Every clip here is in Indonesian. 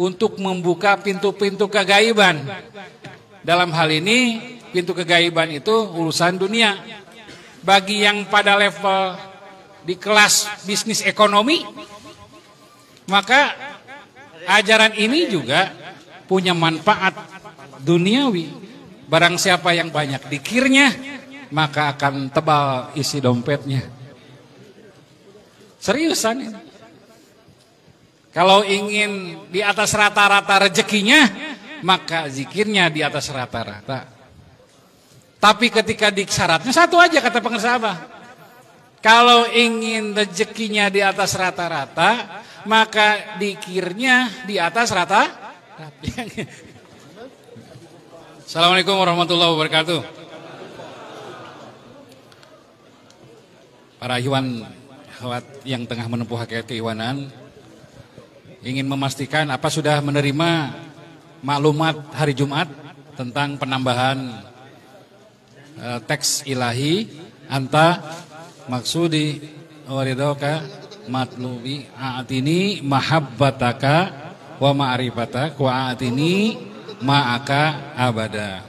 untuk membuka pintu-pintu kegaiban. Dalam hal ini, pintu kegaiban itu urusan dunia. Bagi yang pada level di kelas bisnis ekonomi, maka ajaran ini juga punya manfaat duniawi. Barang siapa yang banyak dikirnya, maka akan tebal isi dompetnya. Seriusan ini. Kalau ingin di atas rata-rata rezekinya, maka zikirnya di atas rata-rata. Tapi ketika di satu aja kata pengersabah. Kalau ingin rezekinya di atas rata-rata, maka dikirnya di atas rata. Assalamualaikum warahmatullahi wabarakatuh. Para hewan yang tengah menempuh hakikat kehewanan ingin memastikan apa sudah menerima maklumat hari Jumat tentang penambahan uh, teks ilahi anta maksudi waridoka matlubi aatini mahabbataka wa ma'rifatak wa aatini ma'aka abada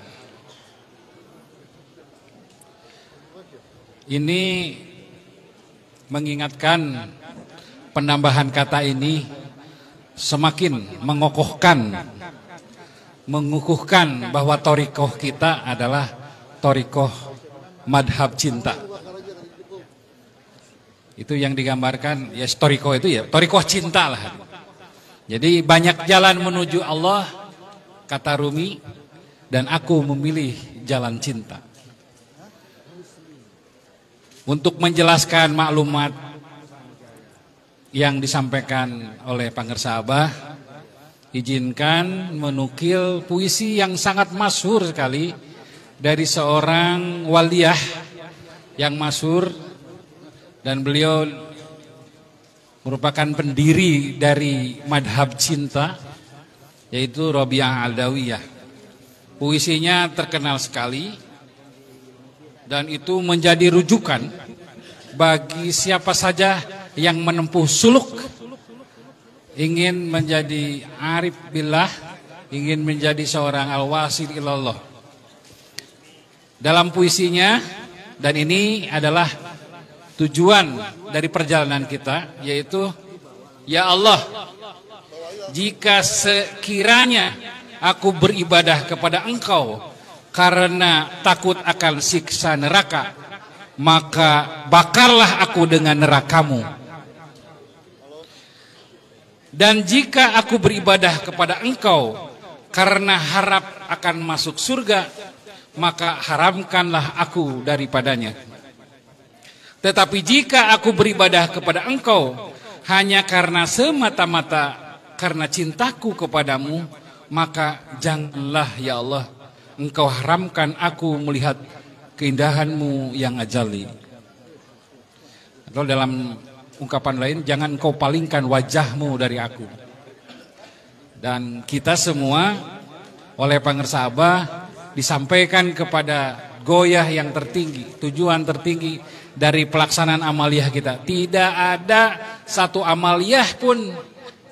ini mengingatkan penambahan kata ini semakin mengokohkan mengukuhkan bahwa torikoh kita adalah torikoh madhab cinta itu yang digambarkan ya torikoh itu ya torikoh cinta lah jadi banyak jalan menuju Allah kata Rumi dan aku memilih jalan cinta untuk menjelaskan maklumat yang disampaikan oleh Pangersa Abah izinkan menukil puisi yang sangat masyhur sekali dari seorang waliyah yang masyhur dan beliau merupakan pendiri dari madhab cinta yaitu Robiah Aldawiyah Puisinya terkenal sekali dan itu menjadi rujukan bagi siapa saja yang menempuh suluk ingin menjadi arif billah, ingin menjadi seorang alwasil ilallah. Dalam puisinya dan ini adalah tujuan dari perjalanan kita yaitu ya Allah jika sekiranya aku beribadah kepada Engkau karena takut akan siksa neraka maka bakarlah aku dengan nerakamu dan jika aku beribadah kepada engkau karena harap akan masuk surga, maka haramkanlah aku daripadanya. Tetapi jika aku beribadah kepada engkau hanya karena semata-mata karena cintaku kepadamu, maka janganlah ya Allah engkau haramkan aku melihat keindahanmu yang ajali. Atau dalam ungkapan lain, jangan kau palingkan wajahmu dari aku. Dan kita semua oleh pengersa Abah disampaikan kepada goyah yang tertinggi, tujuan tertinggi dari pelaksanaan amaliyah kita. Tidak ada satu amaliyah pun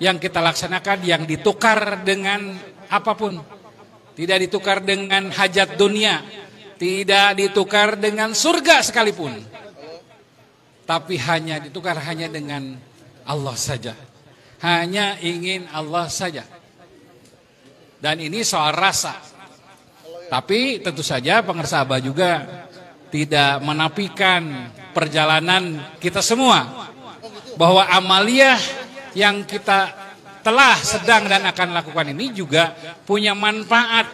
yang kita laksanakan yang ditukar dengan apapun. Tidak ditukar dengan hajat dunia, tidak ditukar dengan surga sekalipun tapi hanya ditukar hanya dengan Allah saja. Hanya ingin Allah saja. Dan ini soal rasa. Tapi tentu saja Abah juga tidak menapikan perjalanan kita semua bahwa amaliah yang kita telah sedang dan akan lakukan ini juga punya manfaat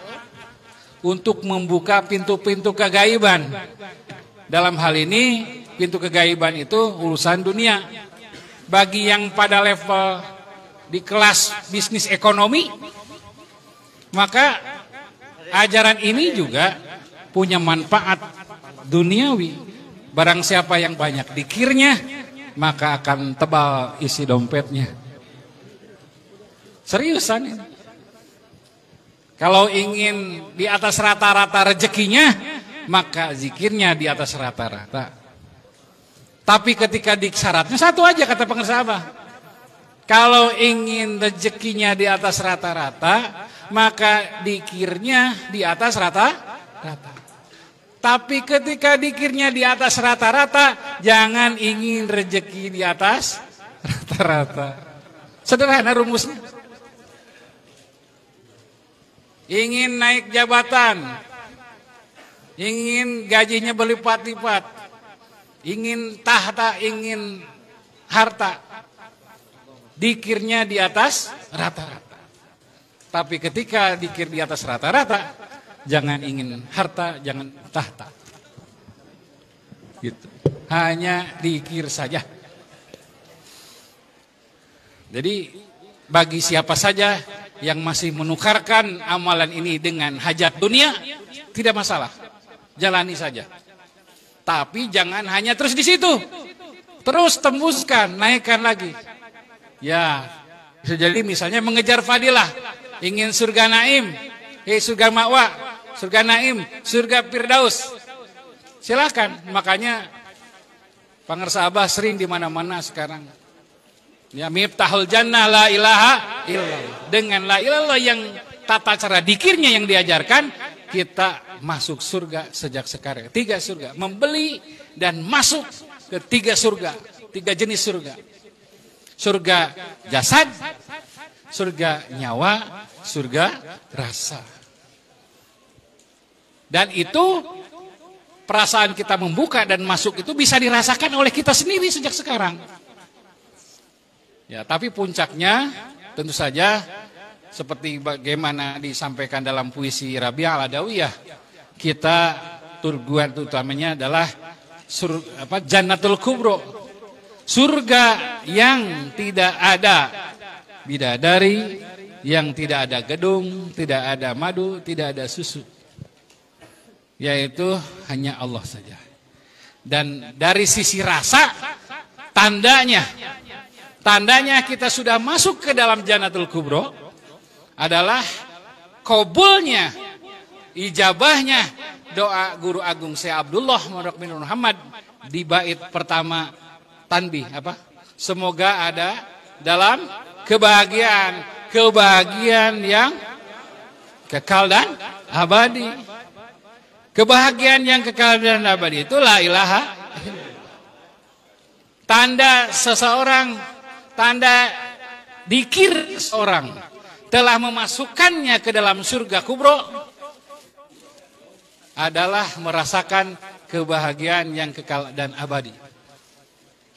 untuk membuka pintu-pintu kegaiban. Dalam hal ini pintu kegaiban itu urusan dunia. Bagi yang pada level di kelas bisnis ekonomi, maka ajaran ini juga punya manfaat duniawi. Barang siapa yang banyak dikirnya, maka akan tebal isi dompetnya. Seriusan ini. Kalau ingin di atas rata-rata rezekinya, maka zikirnya di atas rata-rata. Tapi ketika di syaratnya satu aja kata apa? Kalau ingin rezekinya di atas rata-rata, maka dikirnya di atas rata-rata. Tapi ketika dikirnya di atas rata-rata, jangan ingin rejeki di atas rata-rata. Sederhana rumusnya. Ingin naik jabatan, ingin gajinya berlipat-lipat, ingin tahta, ingin harta. Dikirnya di atas rata-rata. Tapi ketika dikir di atas rata-rata, jangan ingin harta, jangan tahta. Gitu. Hanya dikir saja. Jadi bagi siapa saja yang masih menukarkan amalan ini dengan hajat dunia, tidak masalah. Jalani saja. Tapi jangan hanya terus di situ. Terus tembuskan, naikkan lagi. Ya, bisa jadi misalnya mengejar fadilah, ingin surga naim, hei surga makwa, surga naim, surga firdaus. Silahkan. Makanya panger Abah sering di mana-mana sekarang. Ya miftahul jannah la ilaha illallah. Dengan la ilallah yang tata cara dikirnya yang diajarkan, kita masuk surga sejak sekarang. Tiga surga, membeli dan masuk ke tiga surga, tiga jenis surga. Surga jasad, surga nyawa, surga rasa. Dan itu perasaan kita membuka dan masuk itu bisa dirasakan oleh kita sendiri sejak sekarang. Ya, tapi puncaknya tentu saja seperti bagaimana disampaikan dalam puisi Rabi Al-Adawiyah kita turguan utamanya adalah sur, apa, Jannatul Kubro. Surga yang tidak ada bidadari, yang tidak ada gedung, tidak ada madu, tidak ada susu. Yaitu hanya Allah saja. Dan dari sisi rasa, tandanya, tandanya kita sudah masuk ke dalam Jannatul Kubro adalah kobulnya ijabahnya doa guru agung Syekh Abdullah Mondok bin Muhammad di bait pertama tanbi apa? Semoga ada dalam kebahagiaan, kebahagiaan yang kekal dan abadi. Kebahagiaan yang kekal dan abadi itulah ilaha. Tanda seseorang, tanda dikir seorang telah memasukkannya ke dalam surga kubro adalah merasakan kebahagiaan yang kekal dan abadi.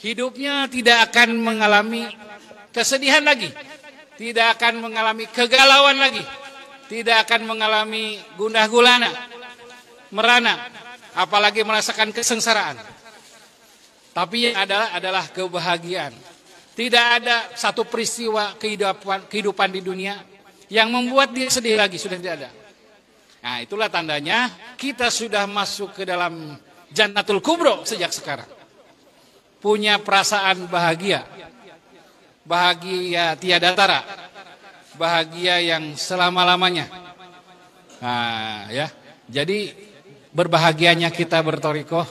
Hidupnya tidak akan mengalami kesedihan lagi, tidak akan mengalami kegalauan lagi, tidak akan mengalami gundah gulana, merana, apalagi merasakan kesengsaraan. Tapi yang ada adalah kebahagiaan. Tidak ada satu peristiwa kehidupan kehidupan di dunia yang membuat dia sedih lagi sudah tidak ada. Nah itulah tandanya kita sudah masuk ke dalam Jannatul Kubro sejak sekarang. Punya perasaan bahagia. Bahagia tiada tara. Bahagia yang selama-lamanya. Nah, ya. Jadi berbahagianya kita bertorikoh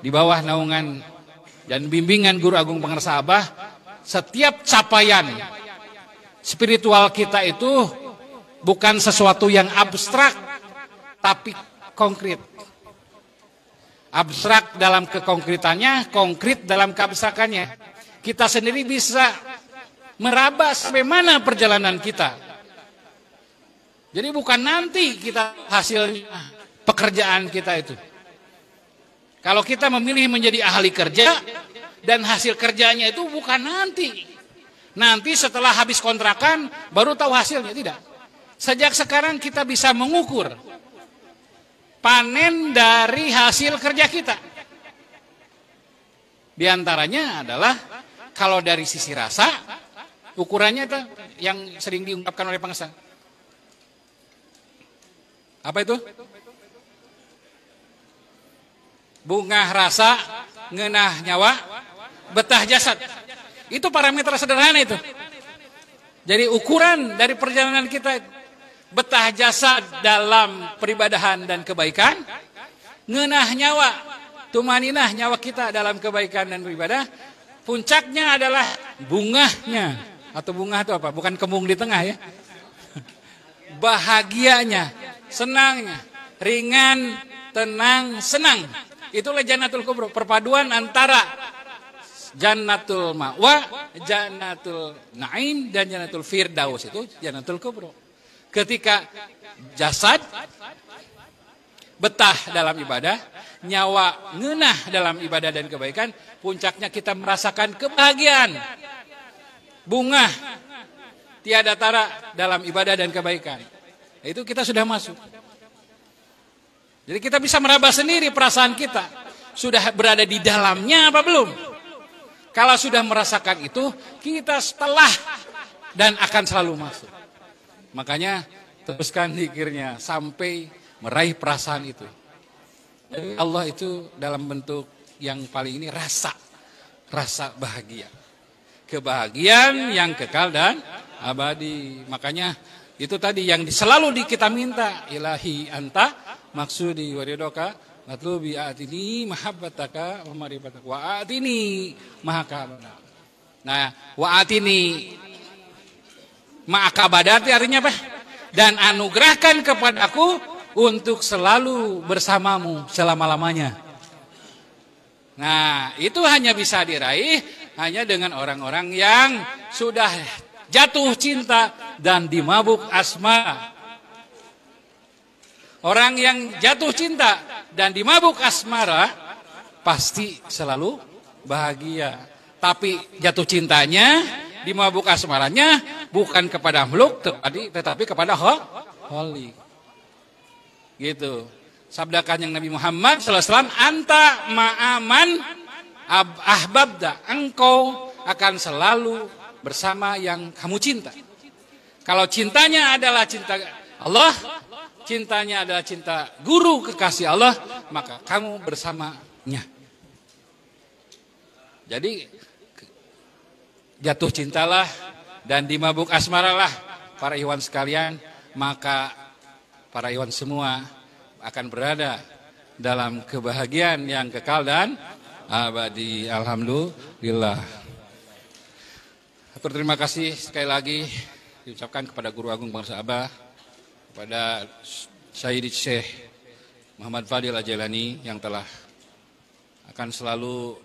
di bawah naungan dan bimbingan Guru Agung Pengersa Abah. Setiap capaian spiritual kita itu bukan sesuatu yang abstrak tapi konkret. Abstrak dalam kekonkretannya, konkret dalam keabstrakannya. Kita sendiri bisa meraba sampai perjalanan kita. Jadi bukan nanti kita hasil pekerjaan kita itu. Kalau kita memilih menjadi ahli kerja dan hasil kerjanya itu bukan nanti. Nanti setelah habis kontrakan baru tahu hasilnya tidak. Sejak sekarang kita bisa mengukur panen dari hasil kerja kita. Di antaranya adalah kalau dari sisi rasa, ukurannya itu yang sering diungkapkan oleh pengesang. Apa itu? Bunga rasa, ngenah nyawa, betah jasad. Itu parameter sederhana itu. Jadi ukuran dari perjalanan kita betah jasad dalam peribadahan dan kebaikan ngenah nyawa tumaninah nyawa kita dalam kebaikan dan beribadah puncaknya adalah bungahnya atau bunga itu apa bukan kembung di tengah ya bahagianya senangnya ringan tenang senang itulah jannatul kubro perpaduan antara jannatul ma'wa jannatul na'in dan jannatul firdaus itu jannatul kubro Ketika jasad betah dalam ibadah, nyawa ngenah dalam ibadah dan kebaikan, puncaknya kita merasakan kebahagiaan. Bunga tiada tara dalam ibadah dan kebaikan. Itu kita sudah masuk. Jadi kita bisa meraba sendiri perasaan kita. Sudah berada di dalamnya apa belum? Kalau sudah merasakan itu, kita setelah dan akan selalu masuk. Makanya teruskan pikirnya sampai meraih perasaan itu. Allah itu dalam bentuk yang paling ini rasa, rasa bahagia. Kebahagiaan yang kekal dan abadi. Makanya itu tadi yang selalu di kita minta ilahi anta maksudi waridoka matlubi atini mahabbataka wa marifatuka wa atini maha Nah, wa'atini Ma'akabadati artinya apa? Dan anugerahkan kepada aku untuk selalu bersamamu selama-lamanya. Nah, itu hanya bisa diraih hanya dengan orang-orang yang sudah jatuh cinta dan dimabuk asma. Orang yang jatuh cinta dan dimabuk asmara pasti selalu bahagia. Tapi jatuh cintanya, dimabuk asmaranya bukan kepada makhluk tadi tetapi kepada Holy. Gitu. Sabda kan yang Nabi Muhammad sallallahu anta ma'aman ahbabda. Engkau akan selalu bersama yang kamu cinta. Kalau cintanya adalah cinta Allah, cintanya adalah cinta guru kekasih Allah, maka kamu bersamanya. Jadi jatuh cintalah dan di mabuk asmara lah para iwan sekalian maka para iwan semua akan berada dalam kebahagiaan yang kekal dan abadi alhamdulillah Terima kasih sekali lagi diucapkan kepada guru agung bangsa Abah kepada Syahid Syekh Muhammad Fadil Ajalani yang telah akan selalu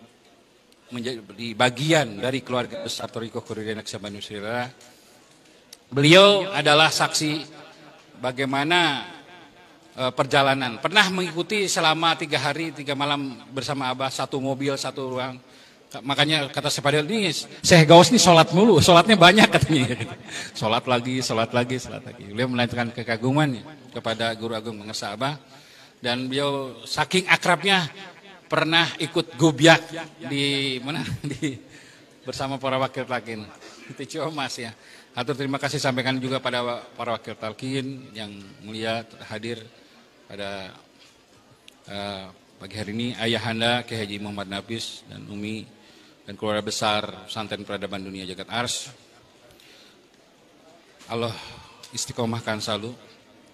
menjadi bagian dari keluarga besar Toriko Kurirenak Sabanusira. Beliau adalah saksi bagaimana eh, perjalanan. Pernah mengikuti selama tiga hari, tiga malam bersama Abah, satu mobil, satu ruang. Makanya kata Sepadil, ini Syekh Gaus ini sholat mulu, sholatnya banyak katanya. sholat lagi, sholat lagi, sholat lagi. Beliau melanjutkan kekagumannya kepada Guru Agung mengesah Abah. Dan beliau saking akrabnya pernah ikut gubyak di mana di bersama para wakil talkin itu Mas ya. Atau terima kasih sampaikan juga pada para wakil talkin yang mulia hadir pada uh, pagi hari ini ayahanda Kiai Haji Muhammad Nafis dan Umi dan keluarga besar Santen Peradaban Dunia Jagat Ars. Allah istiqomahkan selalu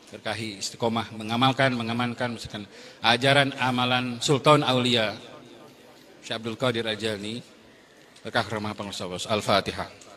berkahi istiqomah mengamalkan mengamankan misalkan ajaran amalan Sultan Aulia Syekh Abdul Qadir Al-Jalni berkah rahmah pengusaha Al-Fatihah